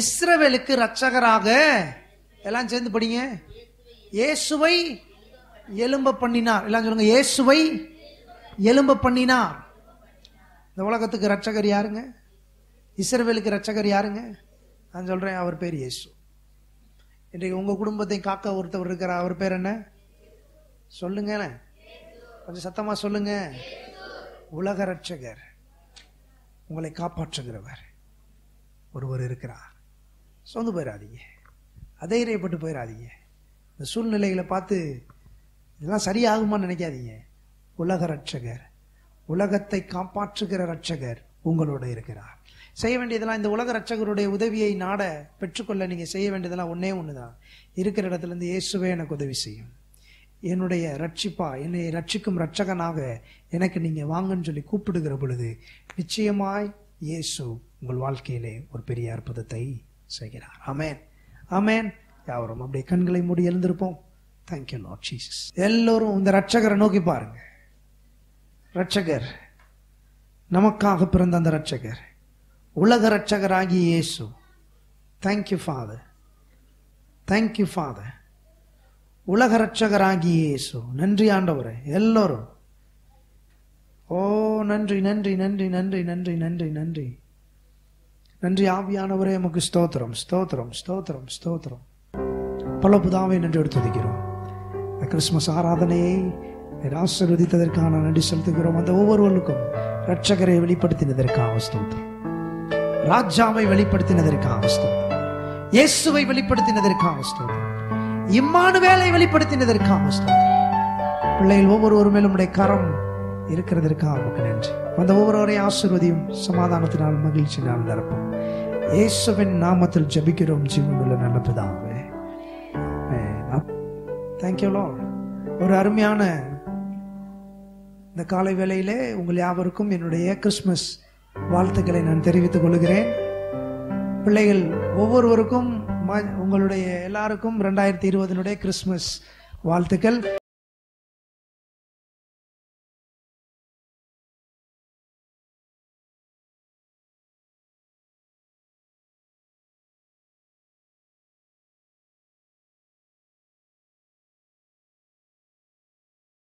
இஸ்ரவேலுக்கு ரட்சகராக எல்லாம் சேர்ந்து படிங்க இயேசுவை எலும்ப பண்ணினார் எல்லாம் சொல்லுங்க இயேசுவை எலும்ப பண்ணினார் இந்த உலகத்துக்கு ரட்சகர் யாருங்க இஸ்ரவேலுக்கு ரட்சகர் யாருங்க நான் சொல்கிறேன் அவர் பேர் இயேசு இன்றைக்கு உங்கள் குடும்பத்தை காக்க ஒருத்தவர் இருக்கிறார் அவர் பேர் என்ன சொல்லுங்க கொஞ்சம் சத்தமாக சொல்லுங்க உலக ரட்சகர் உங்களை காப்பாற்றுகிறவர் ஒருவர் இருக்கிறார் சொந்து போயிடாதீங்க அதைரியப்பட்டு போயிடாதீங்க இந்த சூழ்நிலைகளை பார்த்து இதெல்லாம் சரியாகுமான்னு நினைக்காதீங்க உலக ரட்சகர் உலகத்தை காப்பாற்றுகிற ரட்சகர் உங்களோட இருக்கிறார் செய்ய வேண்டியதெல்லாம் இந்த உலக ரட்சகருடைய உதவியை நாட பெற்றுக்கொள்ள நீங்கள் செய்ய வேண்டியதெல்லாம் ஒன்றே ஒன்று தான் இருக்கிற இடத்துலேருந்து இயேசுவே எனக்கு உதவி செய்யும் என்னுடைய ரட்சிப்பா என்னை ரட்சிக்கும் ரட்சகனாக எனக்கு நீங்கள் வாங்கன்னு சொல்லி கூப்பிடுகிற பொழுது நிச்சயமாய் இயேசு உங்கள் வாழ்க்கையிலே ஒரு பெரிய அற்புதத்தை செய்கிறார் அமேன் அமேன் யாவரும் அப்படியே கண்களை மூடி எழுந்திருப்போம் தேங்க்யூ லார்ட் ஜீசஸ் எல்லோரும் இந்த ரட்சகரை நோக்கி பாருங்க ரட்சகர் நமக்காக பிறந்த அந்த ரட்சகர் உலக ரட்சகராகி இயேசு தேங்க்யூ ஃபாதர் தேங்க்யூ ஃபாதர் உலக ரட்சகராகி இயேசு நன்றி ஆண்டவரே எல்லோரும் ஓ நன்றி நன்றி நன்றி நன்றி நன்றி நன்றி நன்றி நன்றி ஆவியானவரே நமக்கு ஸ்தோத்திரம் ஸ்தோத்திரம் ஸ்தோத்திரம் ஸ்தோத்திரம் பல புதாவை நன்றி துதிக்கிறோம் கிறிஸ்துமஸ் ஆராதனையை ஆசிர்வதித்ததற்கான நன்றி செலுத்துகிறோம் அந்த ஒவ்வொருவருக்கும் ரட்சகரை வெளிப்படுத்தினதற்காக ஸ்தோத்திரம் ராஜாவை வெளிப்படுத்தினதற்காக ஸ்தோத்திரம் இயேசுவை வெளிப்படுத்தினதற்காக ஸ்தோத்திரம் இம்மானு வேலை வெளிப்படுத்தினதற்காக பிள்ளைகள் ஒவ்வொருவரும் மேலும் உடைய கரம் இருக்கிறதற்காக உமக்கு நன்றி அந்த ஒவ்வொருவரையும் ஆசிர்வதியும் சமாதானத்தினால் மகிழ்ச்சியினால் நிரப்பும் இயேசுவின் நாமத்தில் ஜபிக்கிறோம் ஜீவனுள்ள நல்ல பிதாவே தேங்க்யூலோ ஒரு அருமையான இந்த காலை வேளையிலே உங்கள் யாவருக்கும் என்னுடைய கிறிஸ்மஸ் வாழ்த்துக்களை நான் தெரிவித்துக் கொள்கிறேன் பிள்ளைகள் ஒவ்வொருவருக்கும் உங்களுடைய எல்லாருக்கும் ரெண்டாயிரத்தி இருபதுனுடைய கிறிஸ்மஸ் வாழ்த்துக்கள்